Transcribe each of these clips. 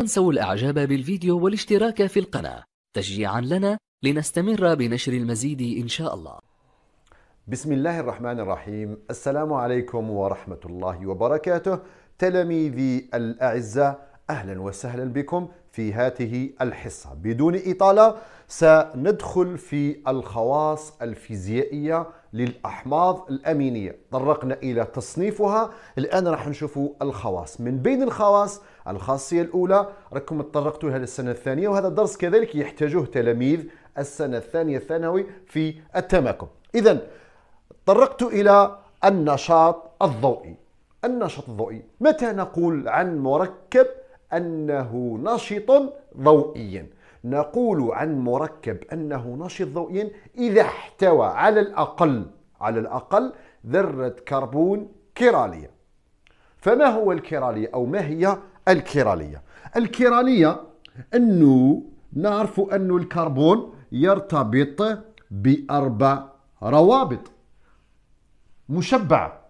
تنسوا الإعجاب بالفيديو والاشتراك في القناة تشجيعا لنا لنستمر بنشر المزيد إن شاء الله بسم الله الرحمن الرحيم السلام عليكم ورحمة الله وبركاته تلاميذي الأعزاء أهلا وسهلا بكم في هذه الحصة بدون إطالة سندخل في الخواص الفيزيائية للأحماض الأمينية طرقنا إلى تصنيفها الآن راح نشوف الخواص من بين الخواص الخاصية الأولى راكم تطرقتوا لها السنة الثانية وهذا الدرس كذلك يحتاجه تلاميذ السنة الثانية الثانوي في التماكم إذا تطرقت إلى النشاط الضوئي النشاط الضوئي متى نقول عن مركب أنه نشط ضوئيا نقول عن مركب أنه نشط ضوئيا إذا احتوى على الأقل على الأقل ذرة كربون كيرالية فما هو الكيرالية أو ما هي الكيرالية الكيرالية أنه نعرف أن الكربون يرتبط بأربع روابط مشبعة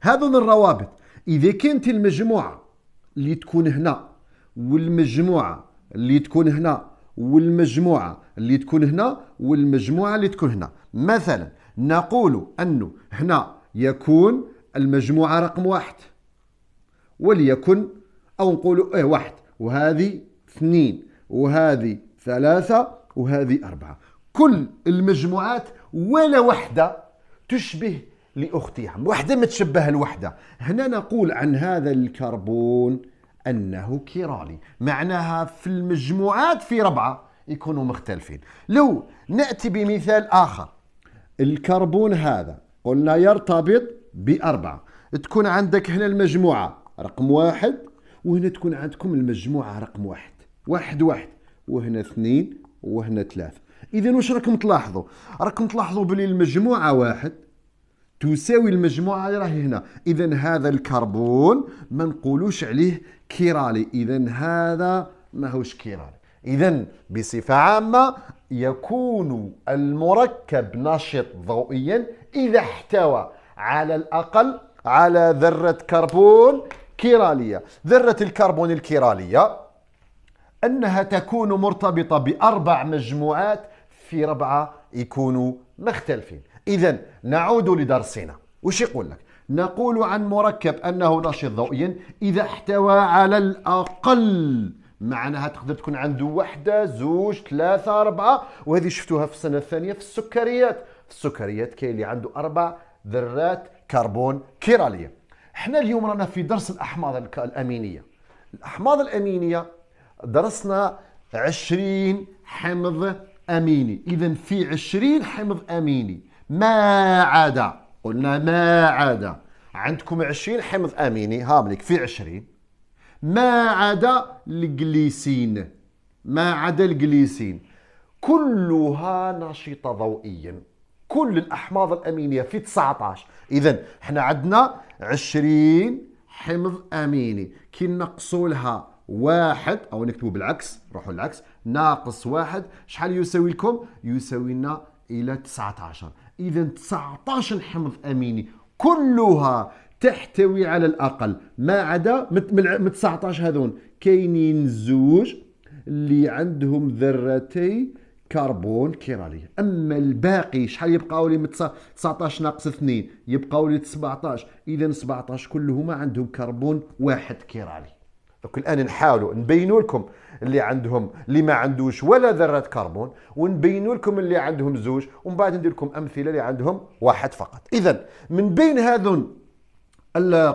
هذون الروابط إذا كانت المجموعة اللي تكون هنا والمجموعة اللي تكون هنا والمجموعة اللي تكون هنا والمجموعة اللي تكون هنا مثلا نقول أنه هنا يكون المجموعة رقم واحد وليكن أو نقولوا إيه واحد وهذه اثنين وهذه ثلاثة وهذه أربعة كل المجموعات ولا وحدة تشبه لأختها وحدة متشبهة الوحدة هنا نقول عن هذا الكربون أنه كيرالي معناها في المجموعات في ربعة يكونوا مختلفين لو نأتي بمثال آخر الكربون هذا قلنا يرتبط بأربعة تكون عندك هنا المجموعة رقم واحد وهنا تكون عندكم المجموعه رقم واحد واحد واحد وهنا اثنين وهنا ثلاثه اذا واش راكم تلاحظوا راكم تلاحظوا بلي المجموعه واحد تساوي المجموعه اللي راهي هنا اذا هذا الكربون ما نقولوش عليه كيرالي اذا هذا ماهوش كيرالي إذا بصفة عامة يكون المركب نشط ضوئيا إذا احتوى على الأقل على ذرة كربون كيرالية ذرة الكربون الكيرالية أنها تكون مرتبطة بأربع مجموعات في ربعة يكونوا مختلفين إذا نعود لدرسنا وش يقول لك؟ نقول عن مركب أنه نشط ضوئيا إذا احتوى على الأقل معناها تقدر تكون عنده وحدة زوج ثلاثة أربعة وهذه شفتوها في السنة الثانية في السكريات في السكريات كاين اللي عنده أربع ذرات كربون كيرالية احنا اليوم رانا في درس الاحماض الامينيه الاحماض الامينيه درسنا 20 حمض اميني اذا في 20 حمض اميني ما عدا قلنا ما عدا عندكم 20 حمض اميني هاملك في 20 ما عدا الجليسين ما عدا الجليسين كلها نشطه ضوئيا كل الاحماض الامينيه في 19 اذا حنا عندنا 20 حمض اميني كي نقصوا لها واحد او نكتبوا بالعكس نروحوا للعكس ناقص واحد شحال يساوي لكم يساوي لنا الى 19 اذا 19 حمض اميني كلها تحتوي على الاقل ما عدا من 19 هذون كاينين زوج اللي عندهم ذرتي كربون كيرالي اما الباقي شحال يبقاو لي 19 ناقص 2 يبقاو لي 17 اذا 17 كلهما عندهم كربون واحد كيرالي دونك الان نحاولوا نبينوا لكم اللي عندهم اللي ما عندوش ولا ذره كربون ونبينوا لكم اللي عندهم زوج ومن بعد ندير لكم امثله اللي عندهم واحد فقط اذا من بين هذون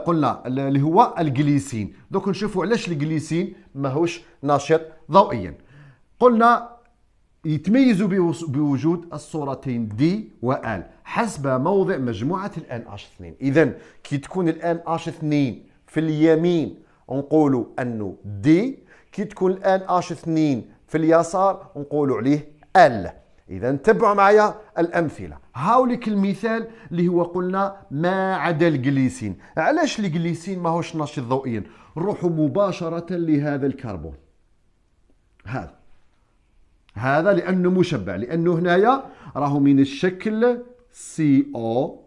قلنا اللي هو الجليسين دوك نشوفوا علاش الجليسين ماهوش نشط ضوئيا قلنا يتميز بوجود الصورتين دي وال حسب موضع مجموعه الان اش 2 اذا كي تكون الان اش 2 في اليمين نقولوا انه دي كي تكون الان اش 2 في اليسار نقولوا عليه ال اذا تبعوا معايا الامثله هاوليك المثال اللي هو قلنا ما عدا الجليسين علاش الجليسين ماهوش نشط ضوئيا نروحوا مباشره لهذا الكربون هذا هذا لانه مشبع لانه هنايا راهو من الشكل سي او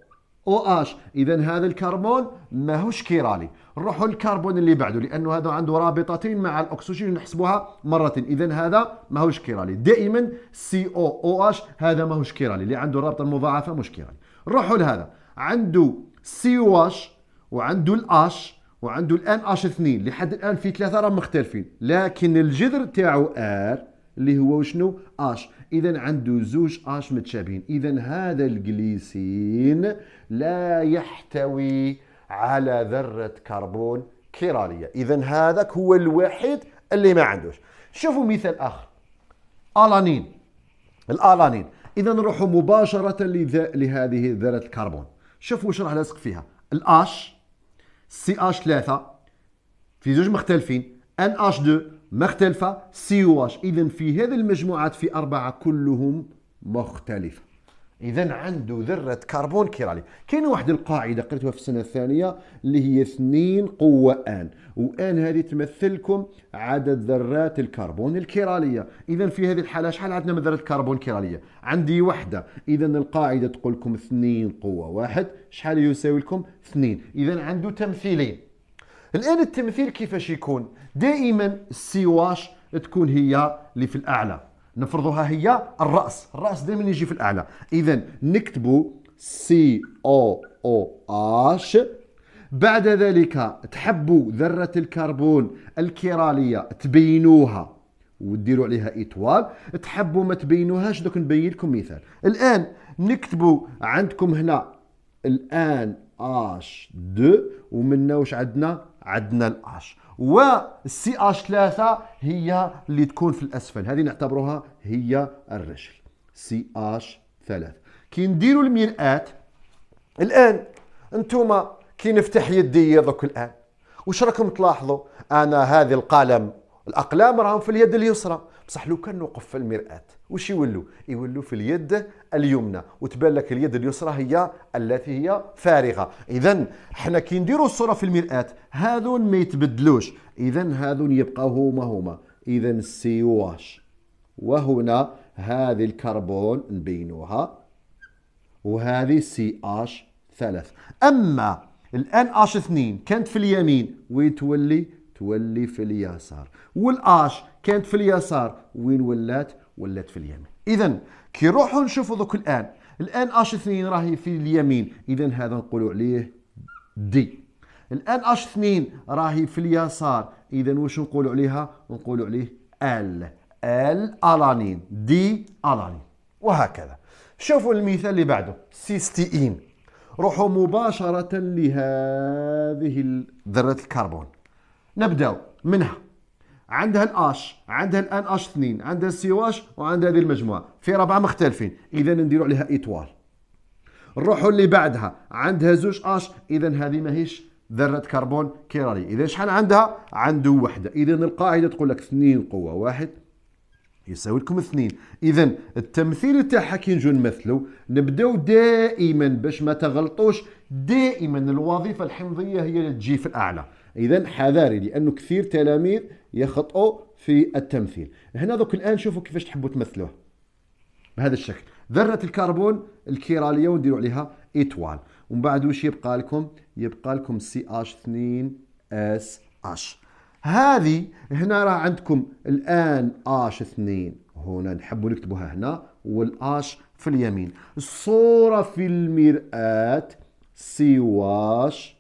او اش اذا هذا الكربون ماهوش كيرالي نروحوا للكربون اللي بعده لانه هذا عنده رابطتين مع الاكسجين نحسبوها مره اذا هذا ماهوش كيرالي دائما سي او او اش هذا ماهوش كيرالي اللي عنده الرابطه المضاعفه مش كيرالي نروحوا لهذا عنده سي او اش وعنده الاش وعنده الان اش 2 لحد الان في ثلاثه راهم مختلفين لكن الجذر تاعو ار اللي هو شنو اش اذا عنده زوج اش متشابهين اذا هذا الجليسين لا يحتوي على ذره كربون كيراليه اذا هذاك هو الوحيد اللي ما عندوش شوفوا مثال اخر الانين الالانين اذا نروحوا مباشره لهذه ذره الكربون شوفوا واش راه لاصق فيها الاش سي اش 3 في زوج مختلفين ان اش 2 مختلفة سي او إذا في هذه المجموعات في أربعة كلهم مختلفة إذا عنده ذرة كربون كيرالي كاين واحد القاعدة قريتها في السنة الثانية اللي هي اثنين قوة آن وآن هذه تمثلكم عدد ذرات الكربون الكيرالية إذا في هذه الحالة شحال عندنا من ذرة كربون كيرالية عندي وحدة إذا القاعدة تقول لكم اثنين قوة واحد شحال يساوي لكم اثنين إذا عنده تمثيلين الان التمثيل كيفاش يكون دائما السيواش تكون هي اللي في الاعلى نفرضها هي الراس الراس دائما يجي في الاعلى اذا نكتبوا سي او او اش بعد ذلك تحبوا ذره الكربون الكيراليه تبينوها وديروا عليها ايطوال تحبوا ما تبينوهاش دوك نبين لكم مثال الان نكتبوا عندكم هنا الان اش دو ومنا واش عندنا عندنا الاش والسي اش 3 هي اللي تكون في الاسفل هذه نعتبروها هي الرجل سي اش 3 كي نديروا المرآة الان انتم كي نفتح يدي دوك الان واش راكم تلاحظوا انا هذه القلم الاقلام راهم في اليد اليسرى بصح لو كان نوقف في المرآة واش يولوا يولوا في اليد اليمنى وتبان لك اليد اليسرى هي التي هي فارغة إذا حنا كي نديروا الصورة في المرآة هذون ما يتبدلوش إذا هذون يبقاو هما هما إذا سي واش وهنا هذه الكربون نبينوها وهذه سي اش ثلاث اما الان اش اثنين كانت في اليمين تولي تولي في اليسار والاش كانت في اليسار وين ولات ولات في اليمين اذا كي نروحوا نشوفوا دوك الان الان اش 2 راهي في اليمين اذا هذا نقولوا عليه دي الان اش 2 راهي في اليسار اذا واش نقولوا عليها نقولوا عليه ال ال الانين دي الانين وهكذا شوفوا المثال اللي بعده سيستئين روحوا مباشرة لهذه ذرة الكربون نبدأ منها عندها الاش عندها الان اش 2 عندها السي واش وعندها هذه المجموعه في ربعه مختلفين اذا نديروا عليها ايطوال نروحوا اللي بعدها عندها زوج اش اذا هذه ماهيش ذره كربون كيرالي اذا شحال عندها عنده وحده اذا القاعده تقول لك 2 قوه واحد يساوي لكم اثنين اذا التمثيل تاعها كي نجو نمثلو نبداو دائما باش ما تغلطوش دائما الوظيفه الحمضيه هي اللي تجي في الاعلى اذا حذاري لانه كثير تلاميذ يخطئوا في التمثيل هنا دوك الان شوفوا كيفاش تحبوا تمثلوه بهذا الشكل ذره الكربون الكيراليه ونديروا عليها ايتوال ومن بعد واش يبقى لكم يبقى لكم سي اش 2 اس اش هذه هنا راه عندكم الان اش 2 هنا نحبوا نكتبوها هنا والاش في اليمين الصوره في المراه سي واش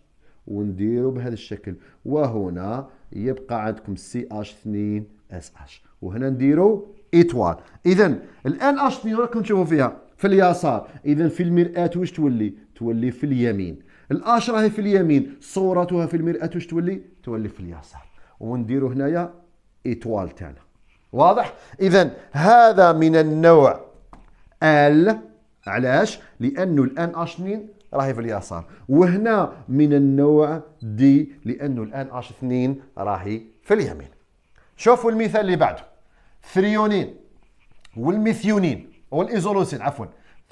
ونديروا بهذا الشكل وهنا يبقى عندكم سي اش 2 اس اش وهنا نديرو ايتوال اذا الان اش 2 راكم تشوفوا فيها في اليسار اذا في المراه واش تولي تولي في اليمين الاش راهي في اليمين صورتها في المراه واش تولي تولي في اليسار ونديرو هنايا ايتوال تاعنا واضح اذا هذا من النوع ال علاش لانه الان اش 2 راهي في اليسار وهنا من النوع دي لانه الان اش 2 راهي في اليمين شوفوا المثال اللي بعده ثريونين والميثيونين والايزولوسين عفوا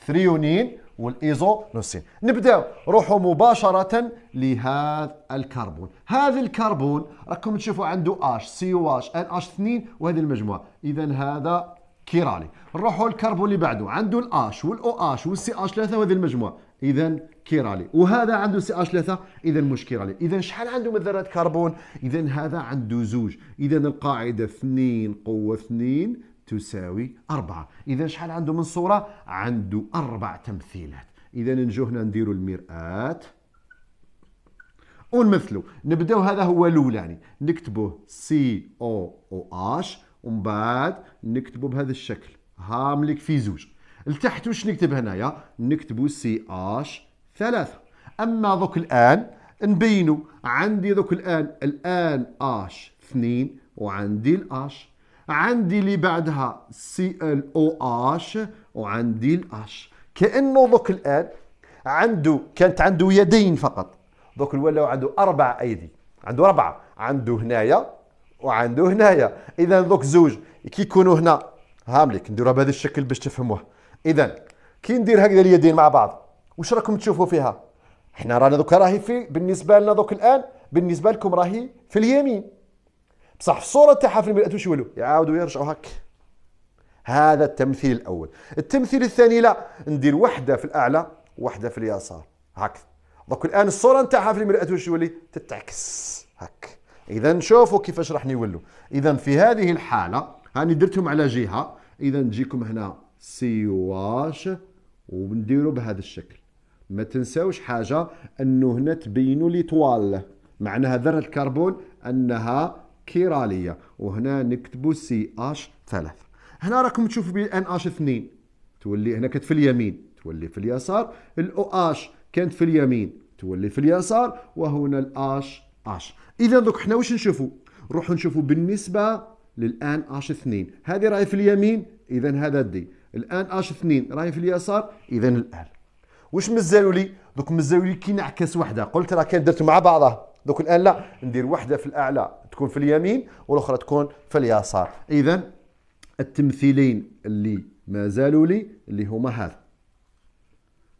ثريونين والايزولوسين نبداو روحوا مباشره لهذا الكربون هذا الكربون راكم تشوفوا عنده اش سي او اش ان اش 2 وهذه المجموعه اذا هذا كيرالي نروحوا للكربون اللي بعده عنده الاش والاو اش والسي اش 3 وهذه المجموعه اذا كيرالي وهذا عنده سي اش 3 اذا مش كيرالي اذا شحال عنده من ذرات كربون اذا هذا عنده زوج اذا القاعده 2 قوه 2 تساوي 4 اذا شحال عنده من صوره عنده اربع تمثيلات اذا نجو هنا نديروا المرآت ونمثلوا نبداو هذا هو الاولاني نكتبوه سي او او اش ومن بعد نكتبوا بهذا الشكل هاملك في زوج لتحت واش نكتب هنايا نكتبوا سي اش ثلاثة اما دوك الان نبينوا عندي دوك الان الان اش اثنين وعندي الاش عندي اللي بعدها سي ال او اش وعندي الاش كانه دوك الان عنده كانت عنده يدين فقط دوك ولاو عنده اربع ايدي عنده اربعه عنده هنايا وعنده هنايا اذا دوك زوج كيكونوا هنا هاملك نديروها بهذا الشكل باش تفهموه اذا كي ندير هكذا اليدين مع بعض واش راكم تشوفوا فيها حنا رانا دوك راهي في بالنسبه لنا دوك الان بالنسبه لكم راهي في اليمين بصح في الصوره تاعها في المراه واش يولوا يعاودوا يرجعوا هك هذا التمثيل الاول التمثيل الثاني لا ندير وحده في الاعلى وحده في اليسار هكذا دوك الان الصوره نتاعها في المراه واش يولي تتعكس اذا شوفوا كيفاش راح نولوا اذا في هذه الحاله هاني درتهم على جهه اذا نجيكم هنا سي واش ونديروا بهذا الشكل ما تنساوش حاجه انه هنا تبينوا لي طوال معناها ذره الكربون انها كيراليه وهنا نكتبوا سي اش 3 هنا راكم تشوفوا بي ان اش 2 تولي هنا كانت في اليمين تولي في اليسار الاو اش كانت في اليمين تولي في اليسار وهنا الاش اش اذا دوك حنا واش نشوفوا نروحوا نشوفوا بالنسبه للان اش 2 هذه راهي في اليمين اذا هذا دي الان اش 2 راهي في اليسار اذا الان واش مازالوا لي دوك مازالوا لي كي نعكس وحده قلت راه كان درت مع بعضها دوك الان لا ندير وحده في الاعلى تكون في اليمين والاخرى تكون في اليسار اذا التمثيلين اللي مازالوا لي اللي هما هذا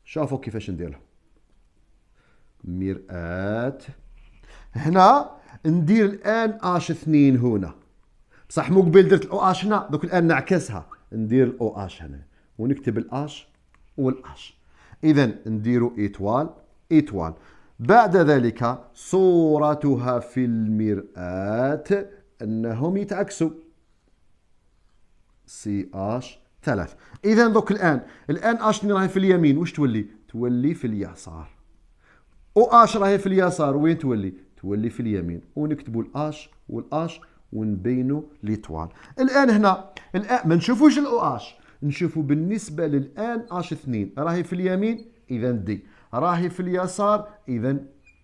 شافوا كيفاش ندير لهم مرآة هنا ندير الان اش 2 هنا بصح مو قبل درت الاو اش هنا دوك الان نعكسها ندير الاو اش هنا ونكتب الاش والاش اذا نديرو ايطوال ايطوال بعد ذلك صورتها في المرآة انهم يتعكسوا سي اش ثلاث اذا دوك الان الان اش راهي في اليمين واش تولي تولي في اليسار او اش راهي في اليسار وين تولي تولي في اليمين ونكتبوا الاش والاش ونبينوا ليطوال الان هنا الان ما نشوفوش الاو اش نشوفوا بالنسبه للان اش 2 راهي في اليمين اذا دي راهي في اليسار اذا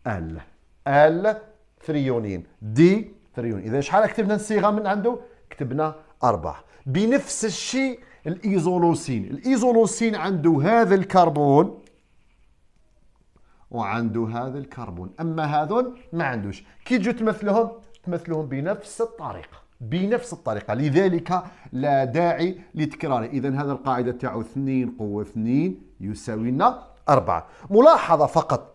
ال ال ثريونين دي ثريون اذا شحال كتبنا الصيغه من عنده كتبنا اربع بنفس الشيء الايزولوسين الايزولوسين عنده هذا الكربون وعنده هذا الكربون اما هذول ما عندوش كي تجوا تمثلهم تمثلهم بنفس الطريقه بنفس الطريقه لذلك لا داعي لتكراره اذا هذا القاعده تاعو 2 قوه 2 يساوي لنا 4 ملاحظه فقط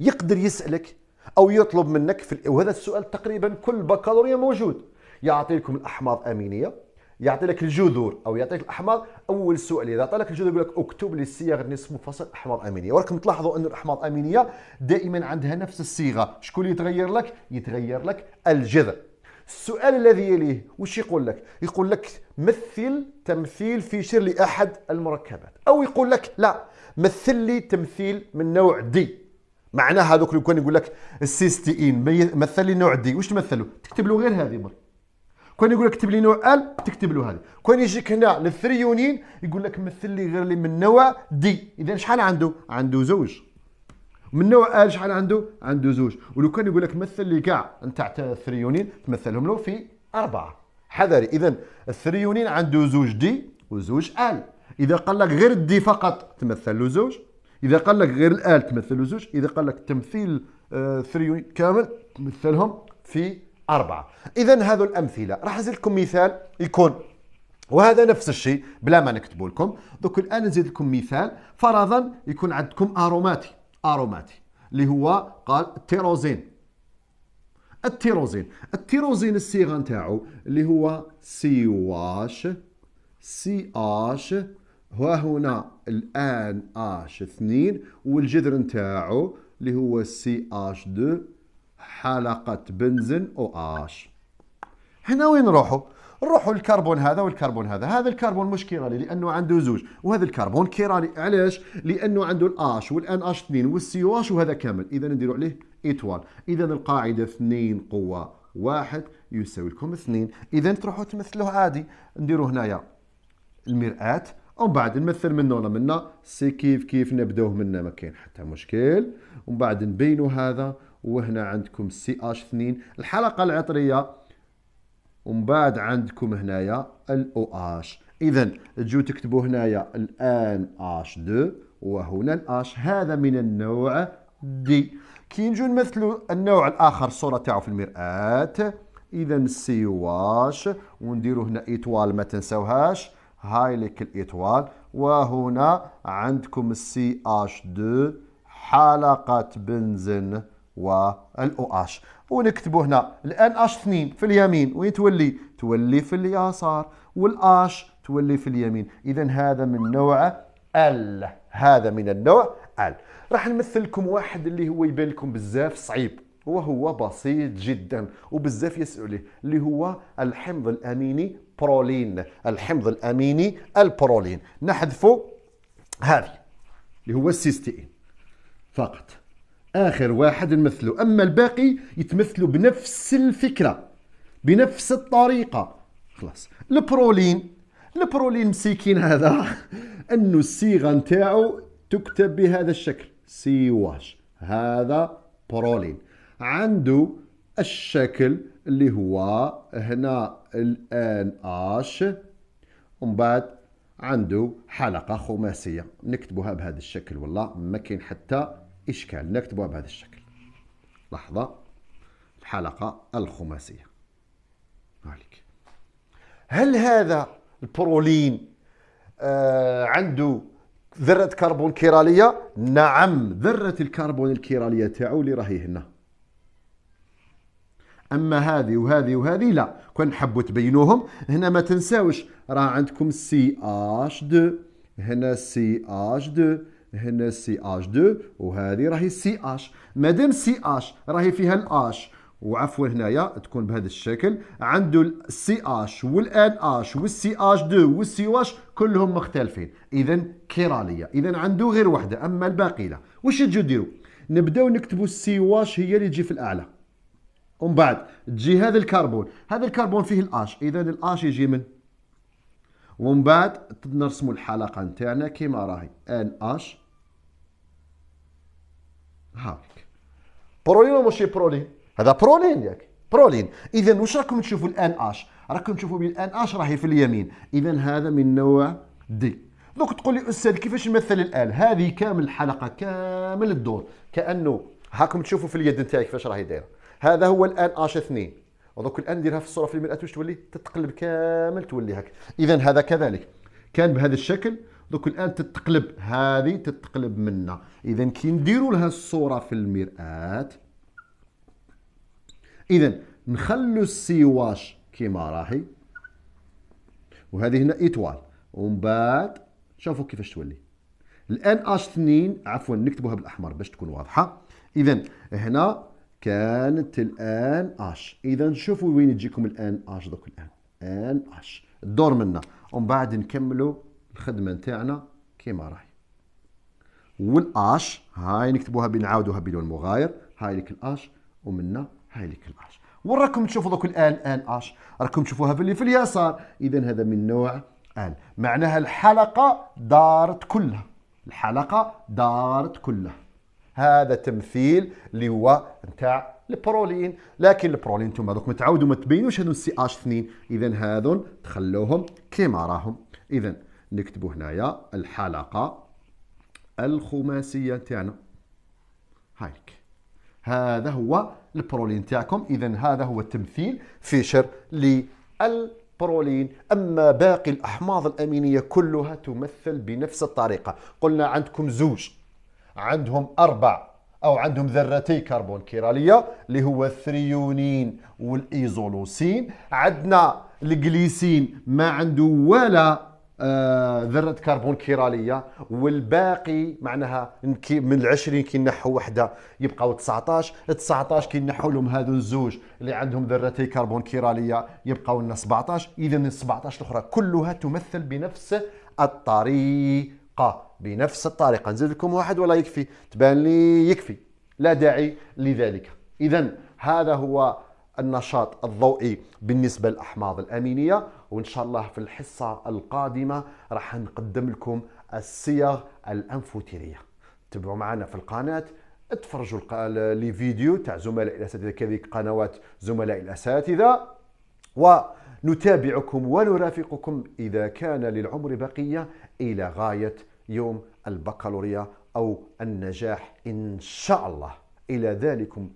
يقدر يسالك او يطلب منك في وهذا السؤال تقريبا كل بكالوريا موجود يعطيكم الاحماض امينيه يعطي لك الجذور او يعطيك الاحماض اول سؤال اذا عطاك لك الجذور يقول لك اكتب لي الصياغ النصف منفصل احماض امينيه وراكم تلاحظوا ان الاحماض الامينيه دائما عندها نفس الصيغه شكون اللي يتغير لك يتغير لك الجذر السؤال الذي يليه وش يقول لك يقول لك مثل تمثيل فيشر لاحد المركبات او يقول لك لا مثل لي تمثيل من نوع دي معناها هذوك اللي كان يقول لك السيستين مثل لي نوع دي وش تمثلوا تكتب له غير هذه مرة كون يقول لك اكتب لي نوع ال تكتب له هذه كون يجيك هنا للثريونين يقول لك مثل لي غير لي من نوع دي اذا شحال عنده عنده زوج من نوع ال شحال عنده عنده زوج ولو كان يقول لك مثل لي كاع نتاع الثريونين تمثلهم له في اربعه حذري اذا الثريونين عنده زوج دي وزوج ال اذا قال لك غير الدي فقط تمثل له زوج اذا قال لك غير الال تمثل له زوج اذا قال لك تمثيل آه، ثريونين كامل تمثلهم في أربعة إذا هذو الأمثلة راح نزيد لكم مثال يكون وهذا نفس الشيء بلا ما نكتبه لكم دوك الآن نزيد لكم مثال فرضا يكون عندكم أروماتي أروماتي اللي هو قال التيروزين التيروزين التيروزين الصيغه نتاعو اللي هو سي واش سي اش وهنا الان اش 2 والجذر نتاعو اللي هو سي اش 2 حلقة بنزين او اش هنا وين نروحوا؟ نروحوا الكربون هذا والكربون هذا هذا الكربون مش كيرالي لانه عنده زوج وهذا الكربون كيرالي علاش لانه عنده الاش والان اش 2 والسي اش وهذا كامل اذا نديروا عليه ايتوال اذا القاعده 2 قوه واحد يساوي لكم اثنين اذا تروحوا تمثلوه عادي نديروا هنايا المرآة ومن بعد نمثل من هنا منا سي كيف كيف نبداوه منا ما كاين حتى مشكل ومن بعد نبينوا هذا وهنا عندكم سي اش 2 الحلقه العطريه ومن بعد عندكم هنايا الاو اش اذا تجو تكتبوا هنايا الان اش 2 وهنا الاش هذا من النوع دي كي نجو نمثلوا النوع الاخر الصوره تاعو في المراه اذا سي واش ونديروا هنا ايطوال ما تنساوهاش هاي لك الايطوال وهنا عندكم السي اش 2 حلقه بنزين والاو اش ونكتبوا هنا الان اش 2 في اليمين وين تولي تولي في اليسار والاش تولي في اليمين اذا هذا من نوع ال هذا من النوع ال راح نمثل لكم واحد اللي هو يبان لكم بزاف صعيب وهو بسيط جدا وبزاف يسأل عليه اللي هو الحمض الاميني برولين الحمض الاميني البرولين نحذفو هذه اللي هو السيستين فقط اخر واحد نمثلو اما الباقي يتمثلوا بنفس الفكره بنفس الطريقه خلاص البرولين البرولين مسيكين هذا انه الصيغه نتاعو تكتب بهذا الشكل سي واش هذا برولين عنده الشكل اللي هو هنا الان اش ومن بعد عنده حلقه خماسيه نكتبوها بهذا الشكل والله ما كاين حتى إشكال نكتبوها بهذا الشكل لحظة الحلقة الخماسية عليك هل هذا البرولين آه عنده ذرة كربون كيرالية؟ نعم ذرة الكربون الكيرالية تاعو اللي راهي هنا اما هذه وهذه وهذه لا كون نحبوا تبينوهم هنا ما تنساوش راه عندكم سي اش 2 هنا سي اش 2 هنا سي اش 2 وهذه راهي سي اش مادام سي اش راهي فيها الاش وعفوا هنايا تكون بهذا الشكل عنده السي اش والان اش والسي اش 2 والسي واش كلهم مختلفين اذا كيراليه اذا عنده غير وحده اما الباقي لا واش تجو ديروا نبداو نكتبوا السي واش هي اللي تجي في الاعلى ومن بعد تجي هذا الكربون هذا الكربون فيه الاش اذا الاش يجي من ومن بعد نرسموا الحلقه نتاعنا كيما راهي ان اش هاك برولين ولا ماشي برولين هذا برولين ياك برولين اذا واش راكم تشوفوا الان اش راكم تشوفوا الان اش راهي في اليمين اذا هذا من نوع دي دوك تقول لي استاذ كيفاش نمثل الان هذه كامل الحلقه كامل الدور كانه هاكم تشوفوا في اليد نتاعي كيفاش راهي دايره هذا هو الان اش 2 ودوك الان نديرها في الصوره في المراه واش تولي تتقلب كامل تولي هكا اذا هذا كذلك كان بهذا الشكل دوك الان تتقلب هذه تتقلب منا اذا كي نديروا لها الصوره في المراه اذا نخلو السيواش كيما راهي وهذه هنا ايتوال ومن بعد شوفوا كيفاش تولي الان اش 2 عفوا نكتبوها بالاحمر باش تكون واضحه اذا هنا كانت الان اش اذا شوفوا وين تجيكم الان اش دوك الان ان اش الدور منا ومن بعد نكملوا الخدمه نتاعنا كيما راهي والاش هاي نكتبوها بنعاودوها بدون مغاير هاي لك الاش ومنا هاي لك الاش وراكم تشوفوا دوك الان ان اش راكم تشوفوها في اللي في اليسار اذا هذا من نوع ان معناها الحلقه دارت كلها الحلقه دارت كلها هذا تمثيل اللي هو نتاع البرولين لكن البرولين انتم هذوك متعودوا ما تبينوش هذو السي اش 2 اذا هذون تخلوهم كيما راهم اذا نكتبوا هنايا الحلقة الخماسية تاعنا هايك هذا هو البرولين تاعكم اذا هذا هو التمثيل فيشر للبرولين اما باقي الاحماض الامينيه كلها تمثل بنفس الطريقه قلنا عندكم زوج عندهم اربع او عندهم ذرتي كربون كيراليه اللي هو الثريونين والايزولوسين عندنا الجليسين ما عنده ولا آه، ذره كربون كيراليه والباقي معناها من ال 20 كي نحوا وحده يبقاو 19 19 كي نحوا لهم هذو الزوج اللي عندهم ذرتي كربون كيراليه يبقاو لنا 17 اذا ال 17 الاخرى كلها تمثل بنفس الطريقه بنفس الطريقه نزيد لكم واحد ولا يكفي تبان لي يكفي لا داعي لذلك اذا هذا هو النشاط الضوئي بالنسبه للاحماض الامينيه وان شاء الله في الحصه القادمه راح نقدم لكم الصيغ الانفوتيريه تابعوا معنا في القناه اتفرجوا لي فيديو تاع زملاء الاساتذه كذلك قنوات زملاء الاساتذه ونتابعكم ونرافقكم اذا كان للعمر بقيه الى غايه يوم البكالوريا او النجاح ان شاء الله الى ذلكم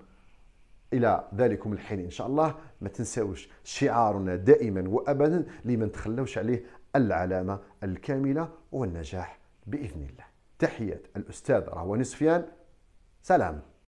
الى ذلكم الحين ان شاء الله ما تنساوش شعارنا دائما وابدا لمن تخلوش عليه العلامه الكامله والنجاح باذن الله تحيه الاستاذ رهوان سفيان سلام